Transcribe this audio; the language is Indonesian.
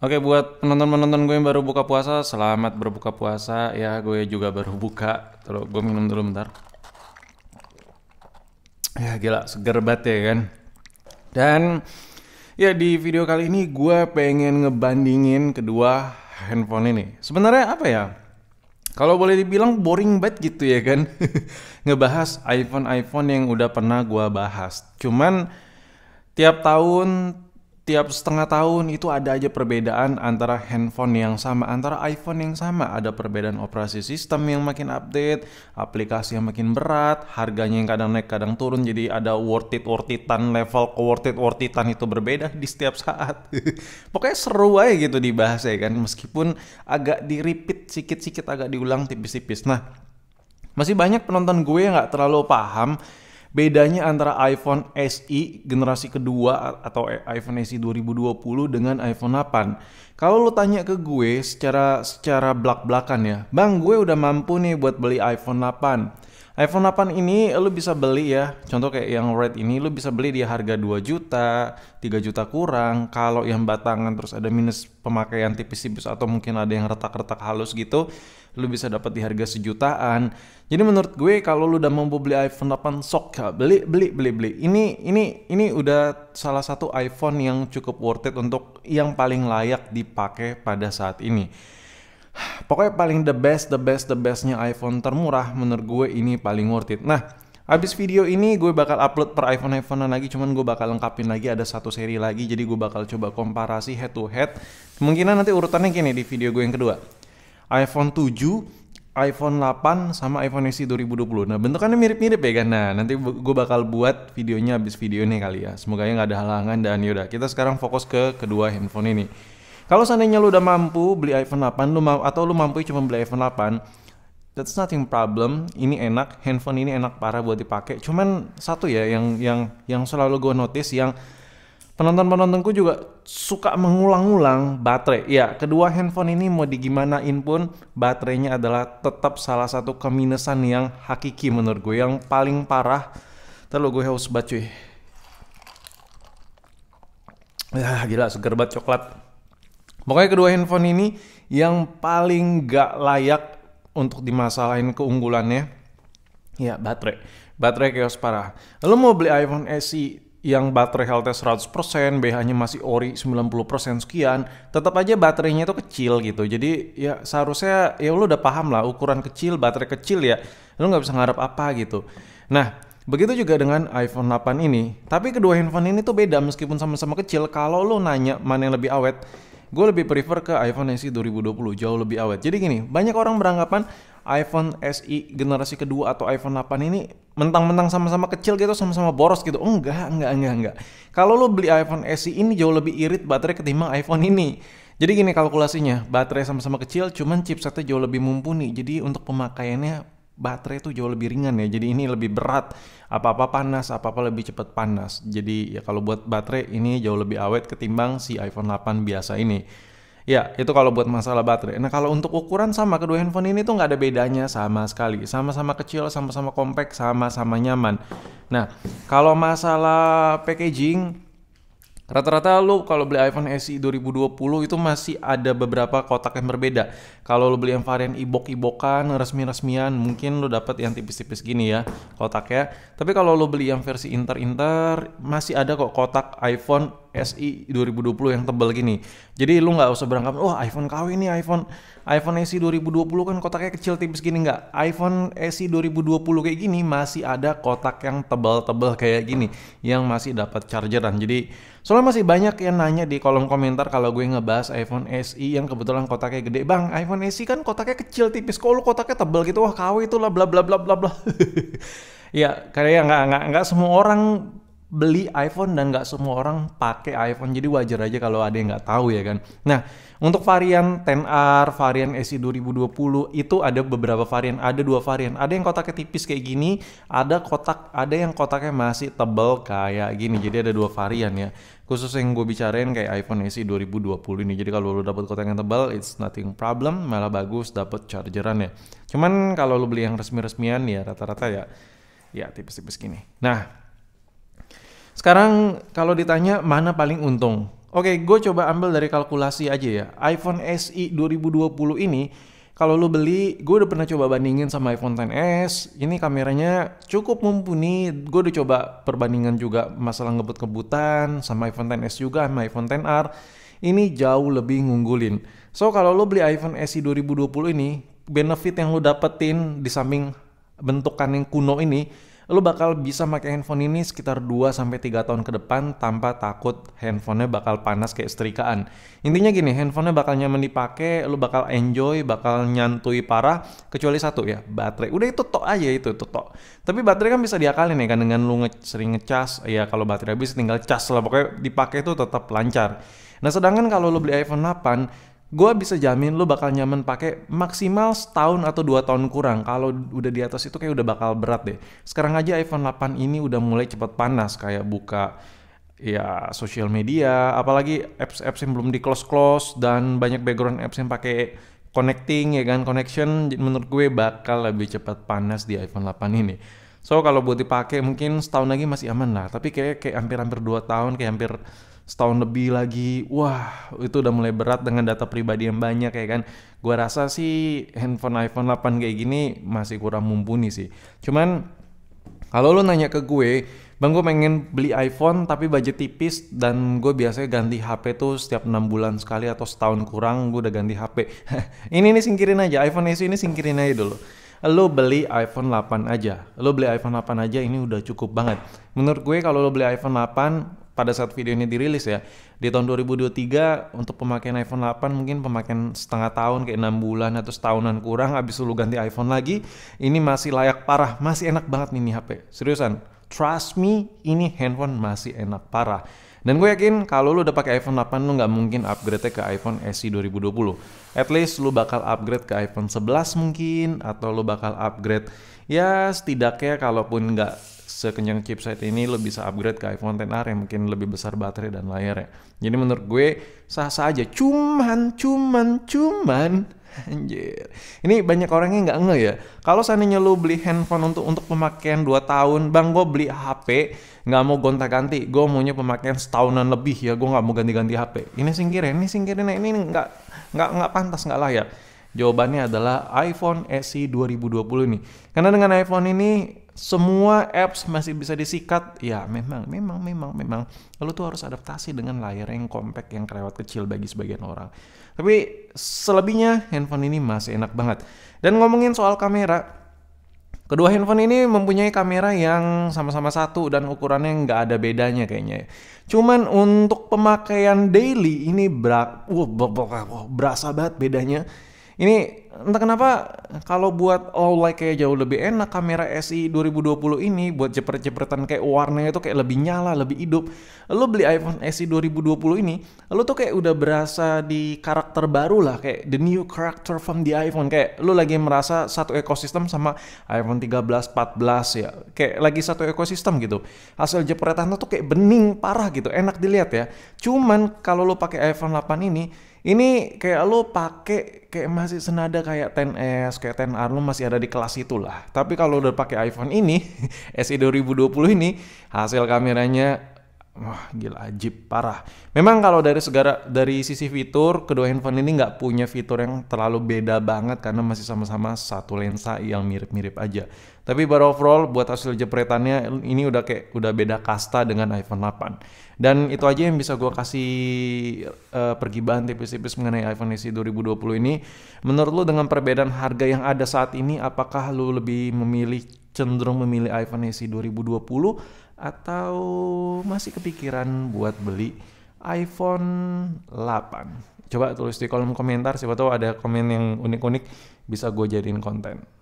Oke buat penonton-penonton gue yang baru buka puasa, selamat berbuka puasa ya. Gue juga baru buka. Terus gue minum dulu bentar. Ya gila, seger banget ya kan. Dan ya di video kali ini gue pengen ngebandingin kedua handphone ini. Sebenarnya apa ya? Kalau boleh dibilang boring banget gitu ya kan. Ngebahas iPhone-iPhone yang udah pernah gue bahas. Cuman tiap tahun tiap setengah tahun itu ada aja perbedaan antara handphone yang sama, antara iPhone yang sama. Ada perbedaan operasi sistem yang makin update, aplikasi yang makin berat, harganya yang kadang naik kadang turun. Jadi ada worth it worth itan level ke worth it worth itan itu berbeda di setiap saat. Pokoknya seru aja gitu dibahas ya kan, meskipun agak di repeat sikit-sikit agak diulang tipis-tipis. Nah, masih banyak penonton gue yang nggak terlalu paham bedanya antara iPhone SE generasi kedua atau iPhone SE 2020 dengan iPhone 8. Kalau lo tanya ke gue secara secara blak-blakan ya, "Bang, gue udah mampu nih buat beli iPhone 8." iPhone 8 ini lu bisa beli ya. Contoh kayak yang red ini lu bisa beli di harga 2 juta, 3 juta kurang. Kalau yang batangan terus ada minus pemakaian tipis-tipis atau mungkin ada yang retak-retak halus gitu, lu bisa dapat di harga sejutaan. Jadi menurut gue kalau lu udah mampu beli iPhone 8 sok ya, beli beli beli beli. Ini ini ini udah salah satu iPhone yang cukup worth it untuk yang paling layak dipakai pada saat ini. Pokoknya paling the best, the best, the bestnya iPhone termurah menurut gue ini paling worth it. Nah, Abis video ini gue bakal upload per iPhone iPhonean lagi, cuman gue bakal lengkapin lagi ada satu seri lagi, jadi gue bakal coba komparasi head to head. Kemungkinan nanti urutannya gini di video gue yang kedua, iPhone 7, iPhone 8, sama iPhone SE 2020. Nah bentukannya mirip-mirip ya kan? Nah nanti gue bakal buat videonya abis video ini kali ya. Semoga ya nggak ada halangan dan yaudah kita sekarang fokus ke kedua handphone ini. Kalau seandainya lu udah mampu beli iPhone 8, lu ma- atau lu mampu cuma beli iPhone 8, that's nothing problem. Ini enak, handphone ini enak parah buat dipakai. Cuman satu ya yang yang yang selalu gue notice yang penonton-penontonku juga suka mengulang-ulang baterai. Ya, kedua handphone ini mau digimanain pun baterainya adalah tetap salah satu keminesan yang hakiki menurut gue yang paling parah. Terlalu gue haus banget cuy. Ya, gila seger banget coklat. Pokoknya kedua handphone ini yang paling gak layak untuk dimasalahin keunggulannya ya baterai. Baterai chaos parah. Lalu mau beli iPhone SE yang baterai healthnya 100%, BH-nya masih ori 90% sekian, tetap aja baterainya itu kecil gitu. Jadi ya seharusnya ya lu udah paham lah ukuran kecil, baterai kecil ya, lu nggak bisa ngarep apa gitu. Nah, begitu juga dengan iPhone 8 ini. Tapi kedua handphone ini tuh beda meskipun sama-sama kecil. Kalau lu nanya mana yang lebih awet, gue lebih prefer ke iPhone SE 2020 jauh lebih awet jadi gini banyak orang beranggapan iPhone SE generasi kedua atau iPhone 8 ini mentang-mentang sama-sama kecil gitu sama-sama boros gitu enggak enggak enggak enggak kalau lo beli iPhone SE ini jauh lebih irit baterai ketimbang iPhone ini jadi gini kalkulasinya baterai sama-sama kecil cuman chipsetnya jauh lebih mumpuni jadi untuk pemakaiannya baterai itu jauh lebih ringan ya. Jadi ini lebih berat. Apa-apa panas, apa-apa lebih cepat panas. Jadi ya kalau buat baterai ini jauh lebih awet ketimbang si iPhone 8 biasa ini. Ya, itu kalau buat masalah baterai. Nah, kalau untuk ukuran sama kedua handphone ini tuh nggak ada bedanya sama sekali. Sama-sama kecil, sama-sama compact, sama-sama nyaman. Nah, kalau masalah packaging, Rata-rata lo kalau beli iPhone SE 2020 itu masih ada beberapa kotak yang berbeda. Kalau lo beli yang varian ibok-ibokan, resmi-resmian, mungkin lo dapat yang tipis-tipis gini ya kotaknya. Tapi kalau lo beli yang versi inter-inter, masih ada kok kotak iPhone SE 2020 yang tebal gini. Jadi lu nggak usah berangkat, wah oh, iPhone KW ini iPhone iPhone SE 2020 kan kotaknya kecil tipis gini nggak. iPhone SE 2020 kayak gini masih ada kotak yang tebal-tebal kayak gini yang masih dapat chargeran. Jadi soalnya masih banyak yang nanya di kolom komentar kalau gue ngebahas iPhone SE yang kebetulan kotaknya gede, bang. iPhone SE kan kotaknya kecil tipis, kok lu kotaknya tebal gitu, wah KW itulah bla bla bla bla bla. ya kayaknya nggak nggak nggak semua orang beli iPhone dan nggak semua orang pakai iPhone jadi wajar aja kalau ada yang nggak tahu ya kan nah untuk varian 10R varian SE 2020 itu ada beberapa varian ada dua varian ada yang kotaknya tipis kayak gini ada kotak ada yang kotaknya masih tebel kayak gini jadi ada dua varian ya khusus yang gue bicarain kayak iPhone SE 2020 ini jadi kalau lo dapet kotak yang tebal it's nothing problem malah bagus dapet chargerannya cuman kalau lo beli yang resmi-resmian ya rata-rata ya ya tipis-tipis gini nah sekarang kalau ditanya mana paling untung? Oke, gue coba ambil dari kalkulasi aja ya. iPhone SE 2020 ini kalau lo beli, gue udah pernah coba bandingin sama iPhone XS. Ini kameranya cukup mumpuni. Gue udah coba perbandingan juga masalah ngebut kebutan sama iPhone XS juga sama iPhone XR. Ini jauh lebih ngunggulin. So kalau lo beli iPhone SE 2020 ini, benefit yang lo dapetin di samping bentukan yang kuno ini lo bakal bisa pakai handphone ini sekitar 2 3 tahun ke depan tanpa takut handphonenya bakal panas kayak setrikaan. Intinya gini, handphonenya bakal nyaman dipakai, lo bakal enjoy, bakal nyantui parah kecuali satu ya, baterai. Udah itu tok aja itu, itu tok. Tapi baterai kan bisa diakalin ya kan dengan lo nge sering ngecas, ya kalau baterai habis tinggal cas lah pokoknya dipakai itu tetap lancar. Nah, sedangkan kalau lo beli iPhone 8 gue bisa jamin lo bakal nyaman pakai maksimal setahun atau dua tahun kurang. Kalau udah di atas itu kayak udah bakal berat deh. Sekarang aja iPhone 8 ini udah mulai cepet panas kayak buka ya sosial media, apalagi apps-apps yang belum di close-close dan banyak background apps yang pakai connecting ya kan connection menurut gue bakal lebih cepat panas di iPhone 8 ini. So kalau buat dipakai mungkin setahun lagi masih aman lah. Tapi kayak kayak hampir-hampir dua tahun, kayak hampir setahun lebih lagi, wah itu udah mulai berat dengan data pribadi yang banyak ya kan. Gua rasa sih handphone iPhone 8 kayak gini masih kurang mumpuni sih. Cuman kalau lu nanya ke gue, bang gue pengen beli iPhone tapi budget tipis dan gue biasanya ganti HP tuh setiap enam bulan sekali atau setahun kurang gue udah ganti HP. ini ini singkirin aja, iPhone SE ini singkirin aja dulu lo beli iPhone 8 aja lo beli iPhone 8 aja ini udah cukup banget menurut gue kalau lo beli iPhone 8 pada saat video ini dirilis ya di tahun 2023 untuk pemakaian iPhone 8 mungkin pemakaian setengah tahun kayak enam bulan atau setahunan kurang habis lu ganti iPhone lagi ini masih layak parah masih enak banget nih, nih HP seriusan trust me ini handphone masih enak parah dan gue yakin kalau lu udah pakai iPhone 8 lu nggak mungkin upgrade ke iPhone SE 2020. At least lu bakal upgrade ke iPhone 11 mungkin atau lu bakal upgrade ya setidaknya kalaupun nggak sekencang chipset ini lo bisa upgrade ke iPhone XR yang mungkin lebih besar baterai dan layarnya. Jadi menurut gue sah-sah aja. Cuman, cuman, cuman Anjir. Ini banyak orang yang nggak nge ya. Kalau seandainya lu beli handphone untuk untuk pemakaian 2 tahun, bang gue beli HP, nggak mau gonta-ganti, gue maunya pemakaian setahunan lebih ya, gue nggak mau ganti-ganti HP. Ini singkirin, ini singkirin, ini nggak nggak nggak pantas nggak layak. Jawabannya adalah iPhone SE 2020 ini Karena dengan iPhone ini semua apps masih bisa disikat ya memang memang memang memang lalu tuh harus adaptasi dengan layar yang compact yang kerewat kecil bagi sebagian orang tapi selebihnya handphone ini masih enak banget dan ngomongin soal kamera Kedua handphone ini mempunyai kamera yang sama-sama satu dan ukurannya nggak ada bedanya kayaknya. Cuman untuk pemakaian daily ini ber wow, berasa banget bedanya ini entah kenapa kalau buat low light kayak jauh lebih enak kamera SI 2020 ini buat jepret-jepretan kayak warnanya tuh kayak lebih nyala, lebih hidup. Lo beli iPhone SI 2020 ini, lo tuh kayak udah berasa di karakter baru lah kayak the new character from the iPhone kayak lo lagi merasa satu ekosistem sama iPhone 13, 14 ya. Kayak lagi satu ekosistem gitu. Hasil jepretan tuh kayak bening parah gitu, enak dilihat ya. Cuman kalau lo pakai iPhone 8 ini ini kayak lo pake kayak masih senada kayak 10S, kayak 10R lo masih ada di kelas itulah. Tapi kalau udah pake iPhone ini, SE 2020 ini, hasil kameranya wah gila ajib parah. Memang kalau dari segara dari sisi fitur kedua handphone ini nggak punya fitur yang terlalu beda banget karena masih sama-sama satu lensa yang mirip-mirip aja. Tapi baru overall buat hasil jepretannya ini udah kayak udah beda kasta dengan iPhone 8. Dan itu aja yang bisa gue kasih uh, bahan tipis-tipis mengenai iPhone SE 2020 ini. Menurut lo dengan perbedaan harga yang ada saat ini, apakah lo lebih memilih cenderung memilih iPhone SE 2020 atau masih kepikiran buat beli iPhone 8? Coba tulis di kolom komentar, siapa tahu ada komen yang unik-unik bisa gue jadiin konten.